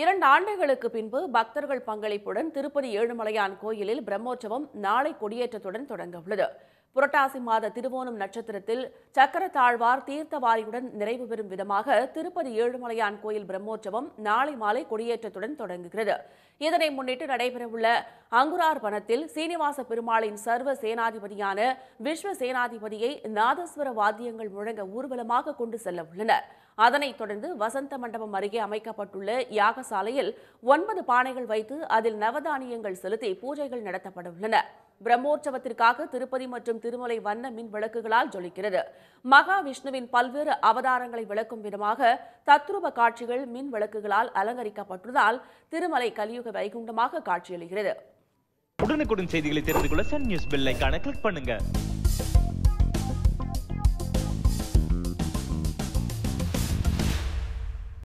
இரண்டு ஆண்டுகளுக்கு பின்பு பக்தர்கள் பங்களிப்புடன் திருப்பதி ஏழுமலையான் கோயிலில் பிரம்மோற்சவம் நாளை கொடியேற்றத்துடன் தொடங்க உள்ளது புரட்டாசி மாத திருவோணம் நட்சத்திரத்தில் சக்கர தாழ்வார் தீர்த்தவாரியுடன் நிறைவு பெறும் விதமாக திருப்பதி ஏழுமலையான் கோயில் பிரம்மோற்சவம் நாளை மாலை கொடியேற்றத்துடன் தொடங்குகிறது இதனை முன்னிட்டு நடைபெறவுள்ள அங்குரார் வனத்தில் சீனிவாச பெருமாளின் சர்வ சேனாதிபதியான விஸ்வ சேனாதிபதியை நாதஸ்வர வாத்தியங்கள் முழங்க ஊர்வலமாக கொண்டு செல்ல உள்ளனர் அதனைத் தொடர்ந்து வசந்த மண்டபம் அருகே அமைக்கப்பட்டுள்ள யாகசாலையில் ஒன்பது பானைகள் வைத்து அதில் நவதானியங்கள் செலுத்தி பூஜைகள் நடத்தப்பட உள்ளன பிரம்மோற்சவத்திற்காக திருப்பதி மற்றும் மற்றும் திருமலை வண்ண மின் விளக்குகளால் ஜொலிக்கிறது மகாவிஷ்ணுவின் பல்வேறு அவதாரங்களை விளக்கும் விதமாக தத்ரூப காட்சிகள் மின் விளக்குகளால் அலங்கரிக்கப்பட்டுள்ளதால் திருமலை கலியுக வைகுண்டமாக காட்சியளிக்கிறது உடனுக்குடன் செய்திகளை தெரிந்து கொள்ள சன் நியூஸ் பெல்லைக்கான கிளிக் பண்ணுங்க